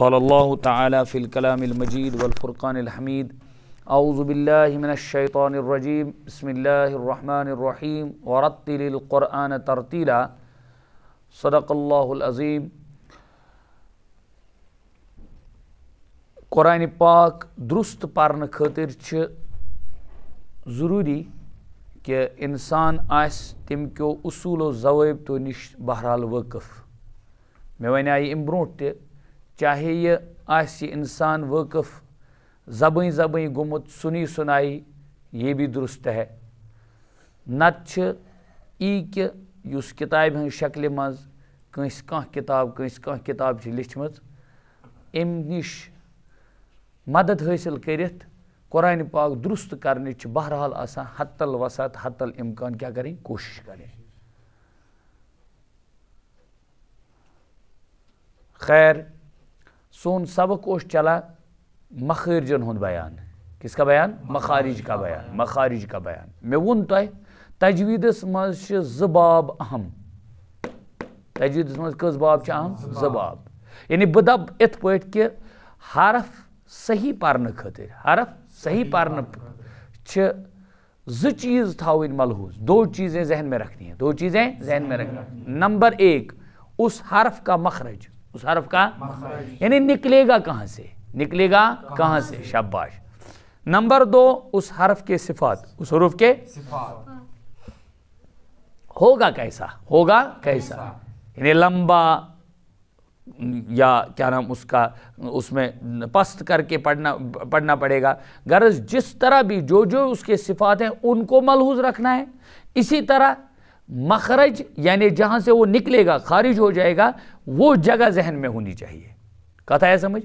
कल्ला ताली फ़िलकलामजीद वफ़ुर्क़ानहमीद आउज़बिल्लिमिनशैतरजीम बसमीम वरतलक़ुरआन तरतीला सदक़ल्लाज़ीम कुरान पाक दुरुस्त पारन खतर ज़रूरी कि इंसान आम क्यो असूलो जवाबतो नश बहरहाल वक़फ़ मे वन आई अम ब्रोह त चाहे यह आसी इंसान वाकफ़ जब जबी गुमुत सुनी सुनाई ये भी दुरुस्त है नत कि उस किताब हज शक्ल मंस कंस कह किताब कह किताब लिखम अम नश मदद हासिल कर कुरान पाक दुरुस्त कर बहरहाल आसान हतल वसात हतल इम्कान क्या करें कोशिश करें खैर सोन सबक उस चला मखारजन हूँ बयान किसका बयान मखारिज का बयान मखारिज का बयान मे वो तय तजवीदस मज बाब अहम तजवीद मज कस बाब अहम ज यानी बह दप इत प हरफ सही पर्न खातिर हरफ सही पर्न जो चीज़ थावन मलहूज दो चीज़ें जहन में रखनी है दो चीज़ें जहन में रखनी नंबर एक उस हरफ का मखरज उस हरफ का यानी निकलेगा कहाँ से निकलेगा कहाँ से शाबाश नंबर दो उस हरफ के सिफात उस हरूफ के होगा कैसा होगा कैसा यानी लंबा या क्या नाम उसका उसमें पस्त करके पढ़ना पढ़ना पड़ेगा गरज जिस तरह भी जो जो उसके सिफात हैं उनको मलहूज रखना है इसी तरह मखरज यानी जहाँ से वो निकलेगा खारिज हो जाएगा वो जगह जहन में होनी चाहिए कथा है समझ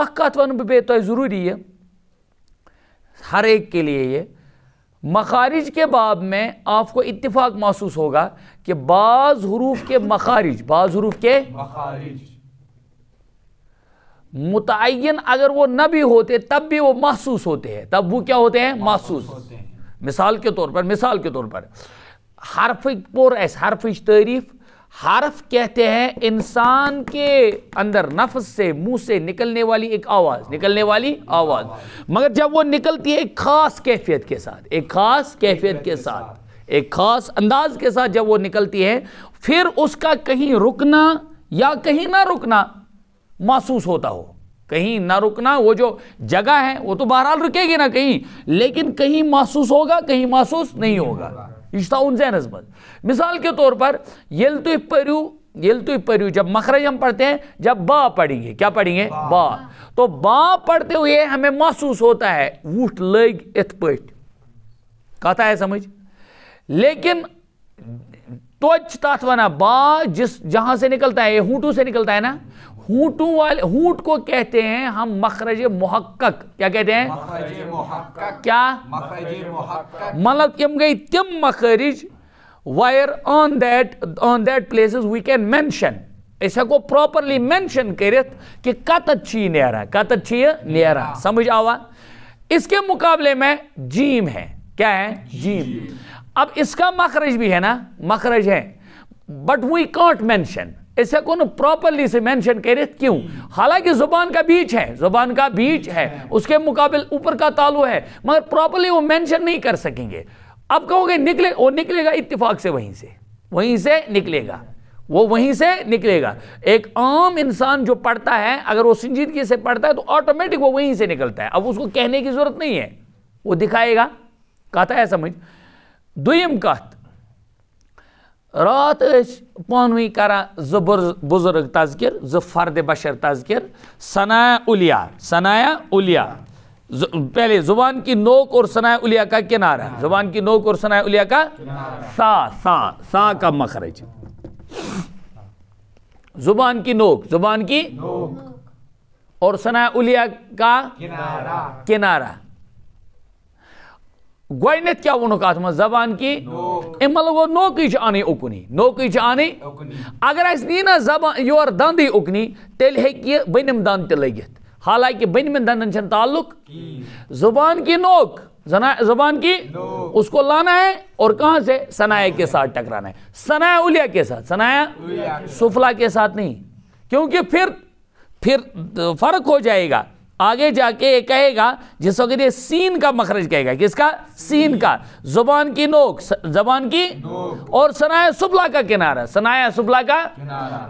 अख वन बे तो ज़रूरी है हर एक के लिए ये मखारिज के बाब में आपको इतफाक महसूस होगा कि बाज़ हरूफ के मखारिज बाज़ हरूफ के मखारिज मुतन अगर वो न भी होते तब भी वो महसूस होते हैं तब वो क्या होते हैं महसूस मिसाल के तौर पर मिसाल के तौर पर हर्फ पुर ऐसे हर्फ तारीफ हर्फ कहते हैं इंसान के अंदर नफ्स से मुंह से निकलने वाली एक आवाज़ निकलने वाली आवाज़ मगर जब वो निकलती है एक ख़ास कैफियत के साथ एक ख़ास कैफियत के साथ एक ख़ास अंदाज के साथ जब वो निकलती है फिर उसका कहीं रुकना या कहीं ना रुकना महसूस होता हो कहीं ना रुकना वो जो जगह है वो तो बहरहाल रुकेगी ना कहीं लेकिन कहीं महसूस होगा कहीं महसूस नहीं होगा यह थोन जहनस मज मिसाल के तौर पर ये तुम पढ़ू ये तुम पढ़ू जब मखरज हम पढ़ते हैं जब बा पढ़ेंगे क्या पढ़ेंगे बा, तो बा पढ़ते हुए हमें महसूस होता है वूठ लग इथ पे कथा है समझ लेकिन त्वच तथ वन बा जिस जहां से निकलता है ये हूटू से निकलता है ना हूटू वाले हूट को कहते हैं हम मखरज मुहक्क क्या कहते हैं क्या मतलब इम गई तिम मखरिज वायर on that on that place we can mention इस हको प्रॉपरली मैंशन कर कतत छी ना कतत समझ आवा इसके मुकाबले में जीम है क्या है जीम, अब इसका मखरज भी है ना मखरज है बट वी कॉन्ट मैंशन इसे को प्रॉपरली से मेंशन कर क्यों हालांकि जुबान का बीच है जुबान का बीच है उसके मुकाबले ऊपर का तालु है मगर प्रॉपरली वो मेंशन नहीं कर सकेंगे अब कहोगे निकले वो निकलेगा इत्तेफाक से वहीं से वहीं से निकलेगा वो वहीं से निकलेगा एक आम इंसान जो पढ़ता है अगर वो संजीदगी से पढ़ता है तो ऑटोमेटिक वो वहीं से निकलता है अब उसको कहने की जरूरत नहीं है वो दिखाएगा कहता है समझ दुम कहत रात पानवी करा जो बुजुर्ग तजकिर जो फर्द बशर तजकिर सनाया उलिया सनाया उलिया पहले जुबान की नोक और सनाया उलिया का किनारा जुबान की नोक और सनाया उलिया का सा सा सा का मखरज जुबान की नोक जुबान की नोक और सनाया उलिया का किनारा किनारा गोनेथ क्या वोनुक अत जबान की अम मतलब गो नोक आन उकनी नोक आन अगर अस नी ना जबान योर दंद उकनी तेल हे बनम दंद तगित हालांकि बनमिन दंदन ताल्लुक जुबान की नोक जुबान की उसको लाना है और कहाँ से सनाया के साथ टकराना है सनाया उलिया के साथ सनाया सुफला के साथ नहीं क्योंकि फिर फिर फर्क हो जाएगा आगे जाके ये कहेगा जिसको कि सीन का मखरज कहेगा किसका सीन का जुबान की नोक जबान की और सनाया सुबला का किनारा सनाया सुबला का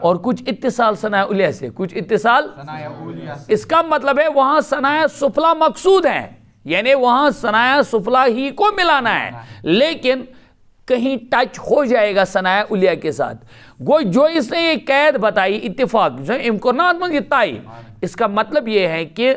और कुछ इतसाल सनाया उलिया से कुछ इतसाल इसका मतलब है वहां सनाया सुफला मकसूद है यानी वहां सनाया सुफला ही को मिलाना है लेकिन कहीं टच हो जाएगा सनाया उलिया के साथ वो जो इसने ये कैद बताई इतफाक जो इमकुरनाथ मंग ताई इसका मतलब ये है कि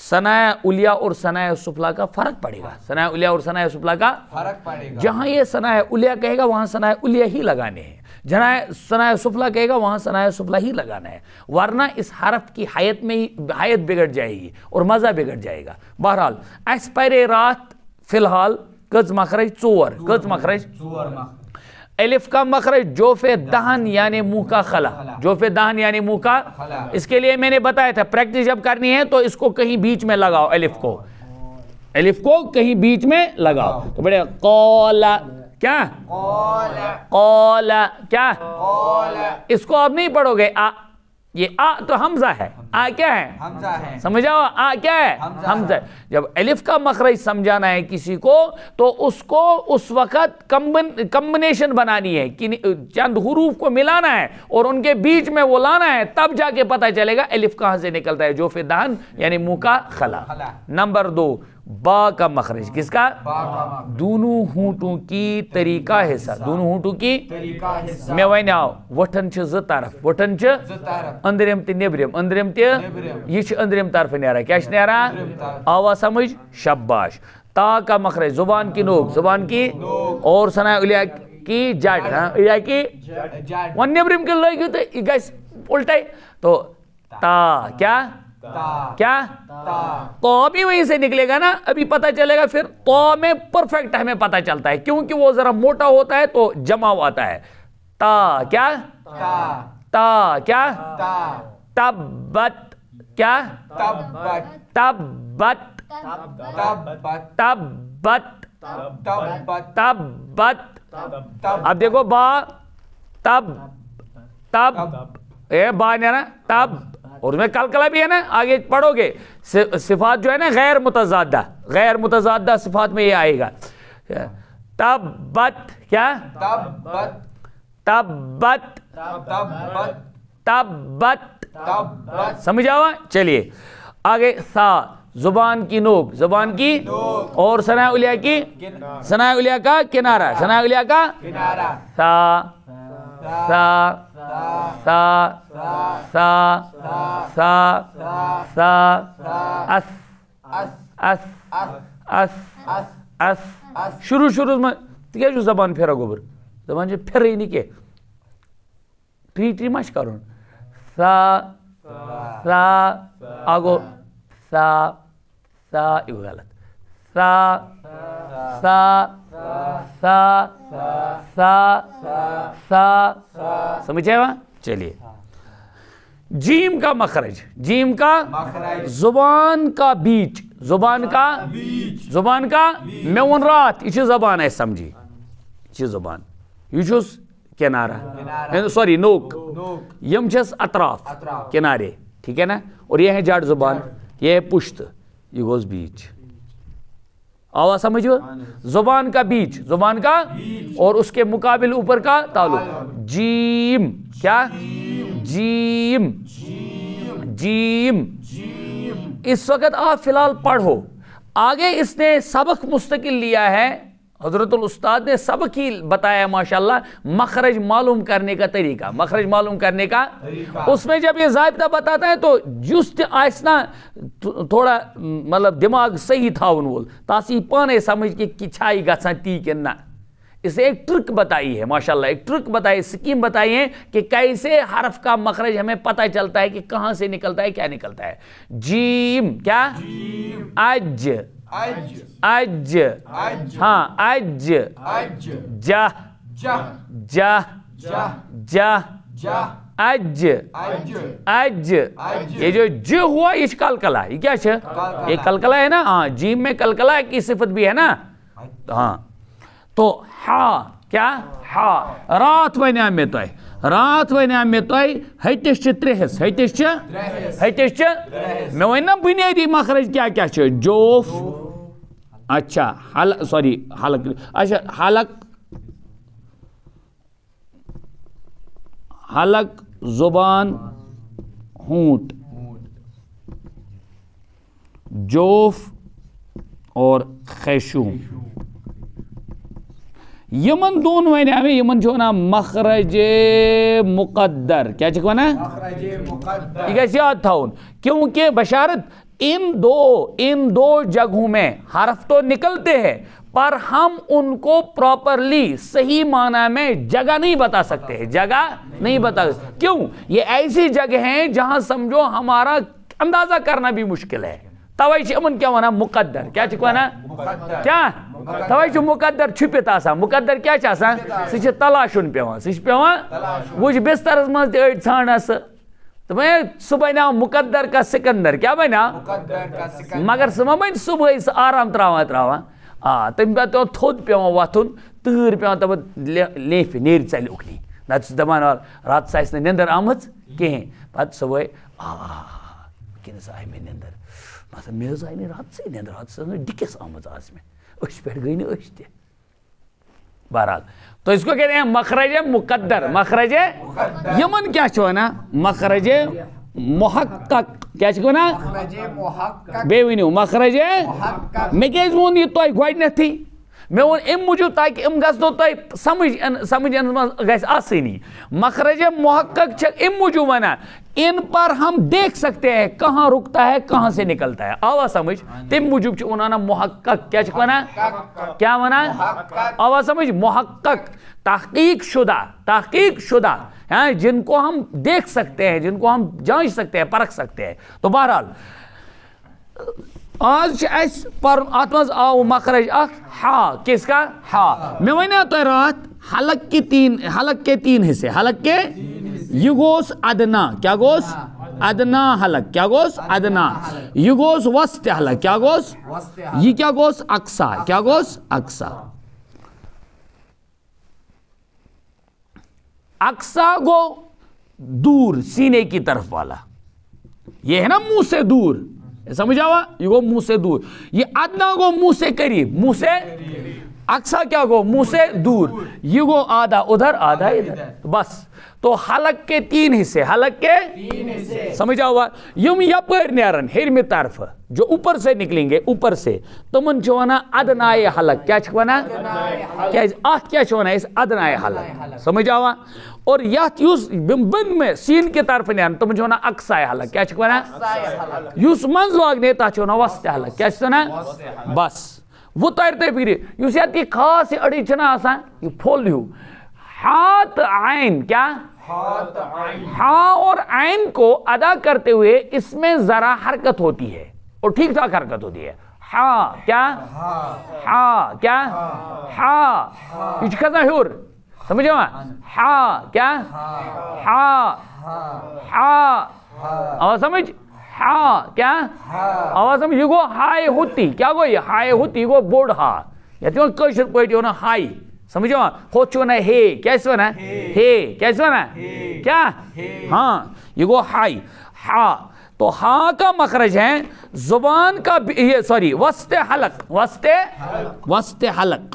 सनाया उलिया और सनाय सुफला का फर्क पड़ेगा सनाय उलिया और सनाय सुफला का फर्क पड़ेगा जहाँ ये सनाय उलिया कहेगा वहाँ सनाय उलिया ही लगाने हैं जहां सनाय सुफला कहेगा वहाँ सनाय सुफला ही लगाना है वरना इस हरफ की हायत में ही हायत बिगड़ जाएगी और मज़ा बिगड़ जाएगा बहरहाल एक्सपायरे रात फिलहाल कज मखरज चोर कज मखरज एलिफ का मखरज जोफे दहन यानी मुंह का खला जोफे दहन यानी मुंह का इसके लिए मैंने बताया था प्रैक्टिस जब करनी है तो इसको कहीं बीच में लगाओ एलिफ को एलिफ को कहीं बीच में लगाओ तो बड़े कौला क्या कौला क्या इसको आप नहीं पढ़ोगे आ ये आ तो हमजा है आ क्या है हमजा समझ आओ आ क्या है हमजा, जब एलिफ का मखरज समझाना है किसी को तो उसको उस वक़्त कम्बिनेशन बनानी है कि चंद हरूफ को मिलाना है और उनके बीच में वो लाना है तब जाके पता चलेगा एलिफ कहां से निकलता है जो फिदान यानी मुका का खला नंबर दो बा का मखरज किसका दोनों हूटों की तरीका हिस्सा दोनों हूटों की मे वन आव वन जो तरफ वठन अंदरम तो नबरम अंदरम तह अंदरम तरफ ना क्या आव आवा समझ शबाश ता का मखरज जुबान की नोक जुबान की और सना उलिया की जट हाँ उलिया की वन नब्रम के लगे तो यह गल्ट तो ता क्या क्या तो भी वहीं से निकलेगा ना अभी पता चलेगा फिर तो में परफेक्ट हमें पता चलता है क्योंकि वो जरा मोटा होता है तो जमा हुआ आता है ता क्या ता क्या तबत क्या तबत तबत तबत अब देखो बा तब तब ए बा ना तब और उसमें कला भी है ना आगे पढ़ोगे सिफात जो है ना गैर मुतजादा गैर मुतजादा सिफात में ये आएगा तब बत क्या तब तबत तबत समझ आवा चलिए आगे सा जुबान की नोक जुबान की नोक। और सना उलिया की सना उलिया का किनारा सना उलिया का किनारा सा sa sa sa sa sa as as as as شروع شروع ما دیگه جو زبان پھیرا گوبر زبان جو پھیرے نہیں که تری ٹری ماش کارون سا سا آگو سا سا یہ غلط سا سا सा सा समझे वहां चलिए जीम का मखरज जीम का जुबान का बीच जुबान का बीच जुबान का वन रात यह जबान है समझी यह जुबान यह किनारा सॉरी नोक यम अतराफ किनारे ठीक है ना और यह है जाट जुबान यह है पुश्त यह गोज बीच आवाज़ समझो हाँ ज़ुबान का बीच ज़ुबान का और उसके मुकाबिल ऊपर का तालु जीम क्या जीम जीम इस वक्त आप फ़िलहाल पढ़ो आगे इसने सबक मुस्तकिल लिया है उस्ताद ने सब की बताया माशाल्लाह मखरज मालूम करने का तरीका मखरज मालूम करने का उसमें जब ये जायबा बताता है तो जुस्त आसना थोड़ा मतलब दिमाग सही था उनवोल तासी पाने समझ के कि छाई गसा ती के ना इसे एक ट्रिक बताई है माशाल्लाह एक ट्रिक बताई स्कीम बताई है कि कैसे हरफ का मखरज हमें पता चलता है कि कहाँ से निकलता है क्या निकलता है जीम क्या जीम। अज आज आज हाँ आज आज जा जा जा जा जा जा आज आज ये जो ज हुआ ये कलकला ये क्या ये कलकला है ना हाँ जी में कलकला की सिफत भी है ना हाँ, हाँ। तो हा क्या हा रात वन मे तो रात वन मे तो हटिस त्रेहस हटिस हटिस मे वन ना बुनियादी मखरज क्या क्या जोफ अच्छा हल सॉरी हलक अच्छा हलक हलक जुबान हूट जोफ और खैशू यमन दोन वन हमें यमन जो ना मखरज मुकद्दर क्या वन यह याद थोन क्योंकि बशारत इन दो इन दो जगहों में हरफ तो निकलते हैं पर हम उनको प्रॉपरली सही माना में जगह नहीं बता सकते हैं जगह नहीं, नहीं बता क्यों ये ऐसी जगह हैं जहां समझो हमारा अंदाज़ा करना भी मुश्किल है तवे क्या वन मुकदर क्या वन क्या तवे मुकदर छुपित मुकदर क्या सह तलाशुन पे सह पेवान वुच बिस्तर मज तड़ ानस तो मैं सुबह का सिकंदर क्या बना मगर सह बन सुबह सह आराम त्रावान आ तम थोद पे वथुन तहर पे तब लेफ नेर उखली ना रात सह निंदर आम कहें पे सुबह आ मे निंदर Mesela mevzu aynı rahatsız रात से डिकस आम almaz azmi. Öş per gıyını öş de. बहरहाल तो इसको कहते हैं मखरज मुकद्दर मखरज यमन क्या छो ना मखरज महक्क क्या छो ना मखरज मे क्या वो यह तुह गोडनथ मे वो अम मूजूब ताकि अम गो तुह समझ समझ मखरज महक्क अम मूजूब वनान इन पर हम देख सकते हैं कहां रुकता है कहां से निकलता है आवा समझ हाँ तम मूजूब उन्होंने मुहक्क क्या वना क्या वना आवा समझ मुहक्क तहकीक शुदा तहकीक शुदा हैं हाँ, जिनको हम देख सकते हैं जिनको हम जांच सकते हैं परख सकते हैं तो बहरहाल आज पर अत मज आव मखरज हा किसका हा मे वन तो रात हलक के तीन हलक के तीन हिस्से हलक के युगोस अदना क्या गोस अदना हलक क्या गोस अदना युगोस वस्त हलक क्या गोस ये क्या गोस अक्सा क्या गोस अक्सा अक्सा गो दूर सीने की तरफ वाला ये है ना मुंह से दूर समझ आवा ये गो मुंह से दूर ये अदना गो मुंह से करीब मुंह से अक्सा क्या गो मुंह से दूर ये गो आधा उधर आधा इधर बस तो हलक के तीन हिस्से हलक के समझ हुआ यम यपर नेरन में तरफ जो ऊपर से निकलेंगे ऊपर से तुमन तो वन अदनाए हलक क्या वन क्या अत क्या वन अदनाए हलक समझ आवा और यथ बिंबन में सीन के तरफ नान तुम तो वन अक्साय हलक क्या वन मज लागने तथा वन वस्त हलक क्या वन बस वो तैरते फिरे युसियात की खास अड़चना आसान ये फोल यू हाथ आयन क्या हाथ आयन हाँ, और आयन को अदा करते हुए इसमें जरा हरकत होती है और ठीक ठाक हरकत होती है हा क्या हा, हा क्या हा हाँ। हाँ। हिचकता हुर समझे हा क्या हा हा, हा, हा, हा, हा, हा, हा, हा समझ हा क्या आवाज समज गो हाय होती क्या गो हाय होती गो बोर्ड हा ये कशर पॉइंट होना हाय समझो हो चो ना हे क्या वन हे क्या वन क्या हाँ ये गो हाय हा तो हा का मखरज है जुबान का ये सॉरी वस्ते हलक वस्ते वस्ते हलक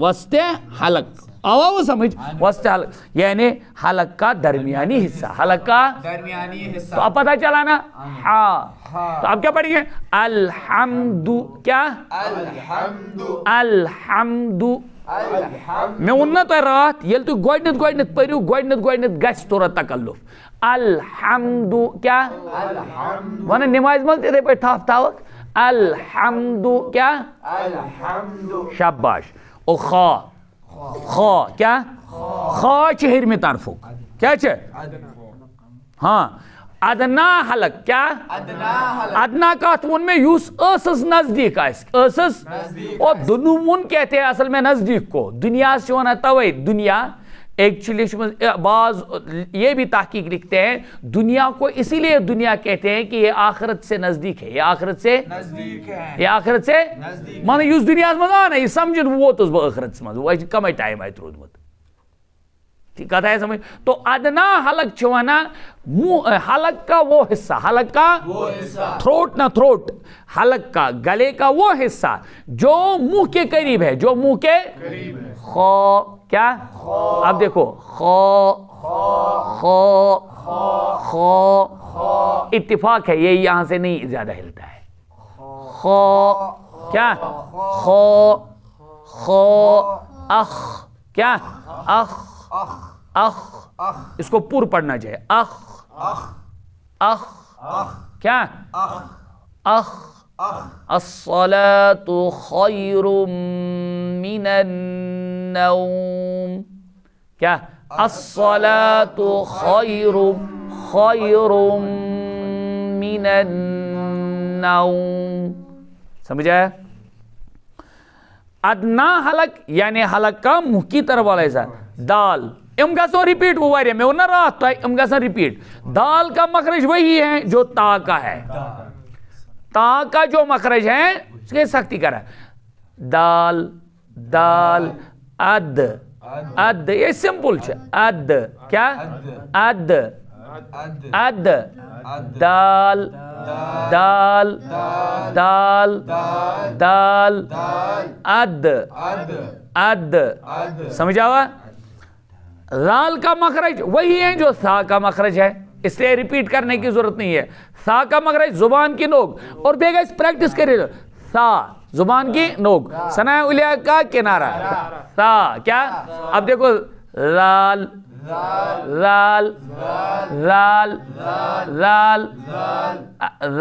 वस्ते हलक आवाओ समझ वस्त हाँ हल यानी हलक का दरमियानी हिस्सा हलक का दरमियानी हिस्सा तो आप पता चला ना हा हाँ। हाँ। तो आप क्या पढ़िए अलहमदु क्या अलहमदु अलहमदु मे वोन ना रात ये तुम तो गोड गोड पू गोड गोड गुरा तकल्लुफ तो अलहमदु क्या वन नमाज मज ते पे थप थवक अलहमदु क्या अलहमदु शाबाश उखा خا क्या خا चेहर में तारफो क्या चे हाँ अदना हलक क्या अदना का अर्थ में यूस असस नजदीक असस और दुनुमुन कहते हैं असल में नजदीक को दुनिया से होना तवे दुनिया एक्चुअली बाज ये भी तहकीक लिखते हैं दुनिया को इसीलिए दुनिया कहते हैं कि ये आखिरत से नज़दीक है ये आखरत से नज़दीक है ये आखिरत से मान इस दुनिया ना है समझ आखरत बह आखिरत मज कम टाइम आत ठीक कथा है तो समझ तो अदना हलक वना मुंह हलक का वो हिस्सा हलक का थ्रोट ना थ्रोट हलक का गले का वो हिस्सा जो मुंह के करीब है जो मुंह के करीब खो क्या अब देखो खो खो खो इतफाक है ये यहां से नहीं ज़्यादा हिलता है खो क्या खो खो अख क्या अख अख इसको पुर पढ़ना चाहिए अख अख क्या अख الصلاة خير من النوم क्या الصلاة خير خير من النوم समझ आया अदना हलक यानी हलक का मुह की तरफ वाला ऐसा दाल इम गो रिपीट वो वारे मैं वो ना रात तो इम रिपीट दाल का मखरज वही है जो ता का है दाल। ता का जो मखरज है उसके सख्ती करा दाल दाल अद अद ये सिंपल छ अद क्या अद अद दाल दाल दाल दाल अद अद समझ आवा लाल का मखरज वही है जो सा का मखरज है इसलिए रिपीट करने की जरूरत नहीं है सा का मगर जुबान की नोक और बेगा प्रैक्टिस करिए सा जुबान की नोक सना उलिया का किनारा सा क्या अब देखो लाल लाल लाल लाल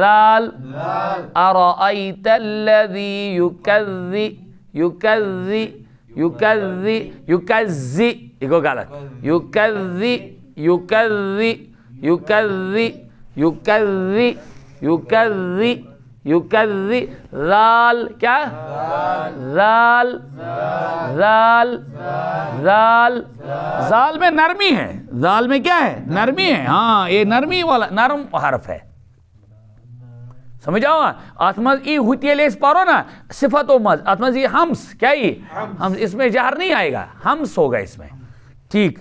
लाल अरअतल्लज़ी युकज़्ज़ी युकज़्ज़ी युकज़्ज़ी युकज़्ज़ी देखो गलत युकज़्ज़ी युकज़्ज़ी युकर्री युकर्री युकर्री युकर्री राल क्या राल राल राल जाल में नरमी है जाल में क्या है नरमी है हाँ ये नरमी वाला नरम हरफ है समझाओ आत्मज ई मज ई पारो ना सिफतों मज आत्मज मज ये हम्स क्या ये हम्स इसमें जहर नहीं आएगा हम्स होगा इसमें ठीक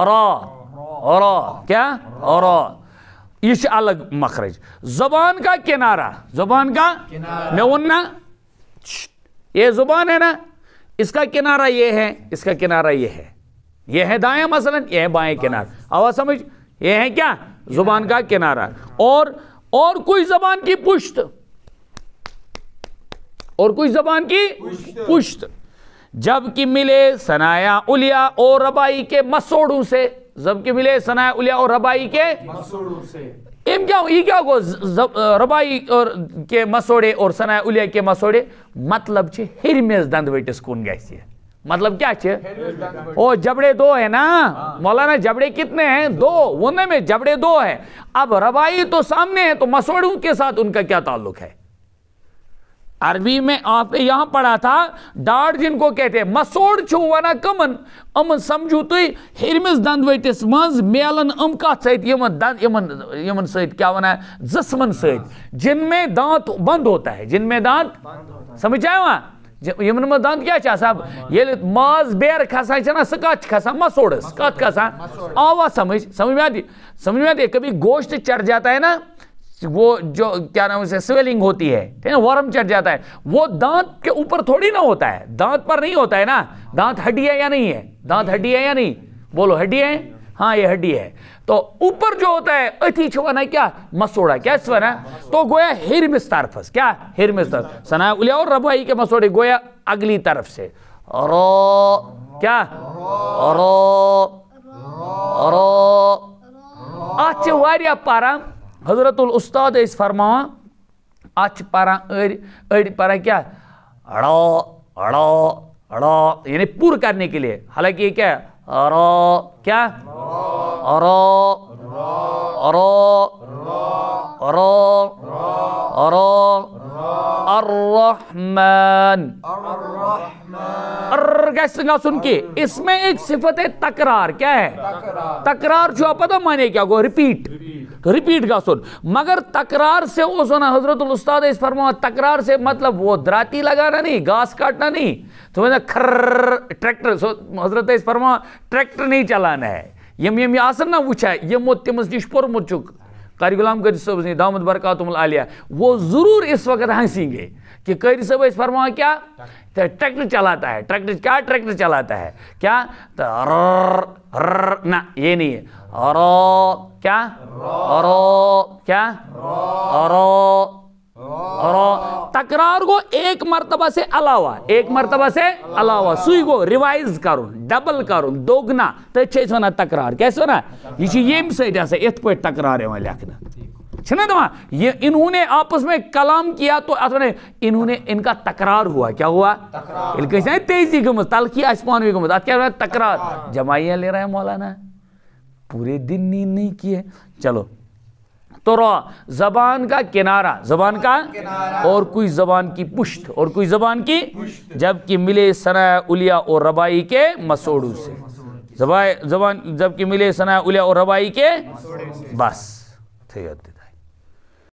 अरा क्या और यह अलग मखरज जुबान का किनारा जुबान का मैं उन ना ये जुबान है ना इसका किनारा ये है इसका किनारा ये है ये है दाया मसलन ये है बाएं किनारा आवाज समझ ये है क्या जुबान का किनारा और और कोई जबान की पुश्त और कुछ जबान की पुश्त, पुश्त। जबकि मिले सनाया उलिया और रबाई के मसोड़ों से जब के मिले सना उलिया और रबाई के इम क्या ये क्या हो रबाई और के मसोड़े और सना उलिया के मसोड़े मतलब छे हिरमेस दंद वेटिस कुन गैसी मतलब क्या छे ओ जबड़े दो है ना हाँ। मौलाना जबड़े कितने हैं दो वो में जबड़े दो है अब रबाई तो सामने है तो मसोड़ों के साथ उनका क्या ताल्लुक है अरबी में आप यहां पढ़ा था डाड जिनको कहते हैं मसोड़ छू वन कमन तो अम समझू तुम हिरमिस दंदवटिस मज मेलन अम कत सन क्या वन सत जिनमें दांत बंद होता है जिनमें दांत समझ आए वहाँ यमन दांत क्या ये माज बेर खसान सह कत मसोड़ कत खसान आवा समझ समझ में समझ में कभी गोश्त चढ़ जाता है ना वो जो क्या नाम उसे स्वेलिंग होती है ठीक है वर्म चढ़ जाता है वो दांत के ऊपर थोड़ी ना होता है दांत पर नहीं होता है ना दांत हड्डी है या नहीं है दांत हड्डी है या नहीं बोलो हड्डी है हाँ ये हड्डी है तो ऊपर जो होता है अति छुवाना क्या मसोड़ा क्या है तो गोया हिरमिस्तारफस क्या हिरमिस्तार सना उलिया और रबाई के मसोड़े गोया अगली तरफ से रो क्या रो रो अच्छे वारिया पारा हजरत हजरतुलस्ताद फरमा अत अड़ अड़ पारा क्या अड़ा अड़ा अड़ा यानी पुर करने के लिए हालांकि ये क्या अरो क्या अरो अरो अरो अरो अर्रहमान अर्र कैसे सुन के इसमें एक सिफत है तकरार क्या है तकरार जो आप पता माने क्या रिपीट, रिपीट रिपीट का सुन मगर तकरार से उसना हजरत उस्ताद इस फरमा तकरार से मतलब वो दराती लगाना नहीं घास काटना नहीं तो मैंने खर्र ट्रैक्टर हजरत इस फरमा ट्रैक्टर नहीं चलाना है यम यम ये आसन ना वुचा यमो तम नश पोर्मुत कारि गुलाम कर दामद बरकत आलिया वो ज़रूर इस वक्त हंसेंगे कि कैरी सब इस फरमा क्या तो ट्रैक्टर चलाता है ट्रैक्टर क्या ट्रैक्टर चलाता है क्या तो रर, रर, ना ये नहीं है अरो क्या अरो क्या अरो और तकरार को एक मरतबा से अलावा एक मरतबा से अलावा सुई को रिवाइज करूँ डबल करूँ दोगना तो वन तकरार कैसे वन यह यम सत इत पे तकरार लिखना ये इन्होंने आपस में कलाम किया तो अथवा इन्होंने इनका तकरार हुआ क्या हुआ इनके तेजी गमत तलखी आसमानवी गमत क्या तकरार जमाइया ले रहा है मौलाना पूरे दिन नींद नहीं किए चलो तो रो जबान का किनारा जबान का किनारा। और कोई जबान की पुष्ट और कोई जबान की जबकि मिले सना उलिया और रबाई के मसोड़ू से जबान जबकि मिले सना उलिया और रबाई के बस ठीक है